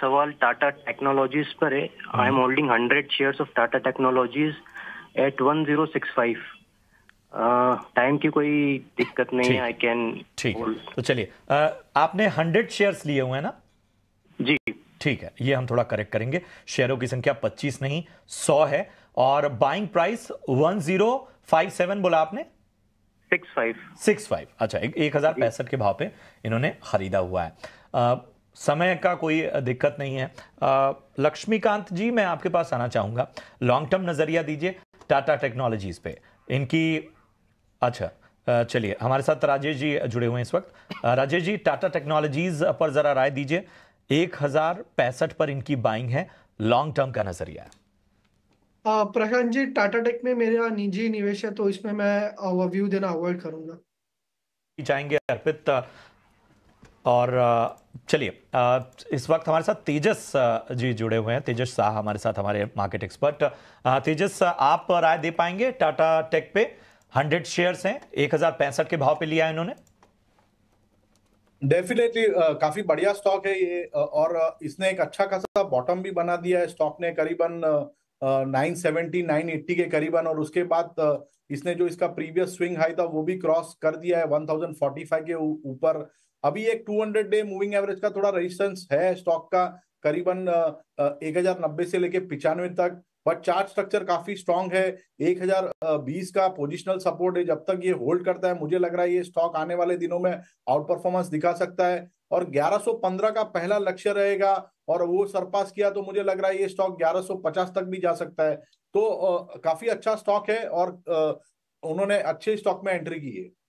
सवाल टाटा टेक्नोलॉजीज पर है I am holding hundred shares of Tata Technologies at one zero six five time की कोई दिक्कत नहीं है आई कैन ठीक तो चलिए आपने हंड्रेड शेयर्स लिए हुए हैं ना जी ठीक है ये हम थोड़ा करेक्ट करेंगे शेयरों की संख्या 25 नहीं 100 है और बाइंग प्राइस 1057 बोला आपने 65 65 अच्छा एक हजार पैंसठ के भाव पे इन्होंने खरीदा हुआ है uh, समय का कोई दिक्कत नहीं है लक्ष्मीकांत जी मैं आपके पास आना चाहूँगा लॉन्ग टर्म नज़रिया दीजिए टाटा टेक्नोलॉजीज़ पे इनकी अच्छा चलिए हमारे साथ राजेश जी जुड़े हुए हैं इस वक्त राजेश जी टाटा टेक्नोलॉजीज़ पर ज़रा राय दीजिए एक हज़ार पैंसठ पर इनकी बाइंग है लॉन्ग टर्म का नज़रिया है प्रशांत जी टाटा टेक में मेरा निजी निवेश है तो इसमें मैं ओवरव्यू देना अवॉइड करूंगा चाहेंगे अर्पित और चलिए इस वक्त हमारे साथ तेजस जी जुड़े हुए हैं तेजस शाह हमारे साथ हमारे मार्केट एक्सपर्ट तेजस आप राय दे पाएंगे टाटा टेक पे हंड्रेड शेयर्स हैं एक के भाव पे लिया है इन्होंने डेफिनेटली uh, काफी बढ़िया स्टॉक है ये और इसने एक अच्छा खासा बॉटम भी बना दिया है स्टॉक ने करीबन नाइन सेवेंटी नाइन एट्टी के करीबन और उसके बाद इसने जो इसका प्रीवियस स्विंग हाई था वो भी क्रॉस कर दिया है वन थाउजेंड फोर्टी फाइव के ऊपर अभी एक two hundred day moving average का थोड़ा रेजिस्टेंस है स्टॉक का करीबन एक हजार नब्बे से लेके पिचानवे तक बट चार्ट स्ट्रक्चर काफी स्ट्रांग है एक हजार बीस का पोजिशनल सपोर्ट है जब तक ये होल्ड करता है मुझे लग रहा है ये स्टॉक आने वाले दिनों में आउट परफॉर्मेंस दिखा सकता है और 1115 का पहला लक्ष्य रहेगा और वो सरपास किया तो मुझे लग रहा है ये स्टॉक 1150 तक भी जा सकता है तो आ, काफी अच्छा स्टॉक है और आ, उन्होंने अच्छे स्टॉक में एंट्री की है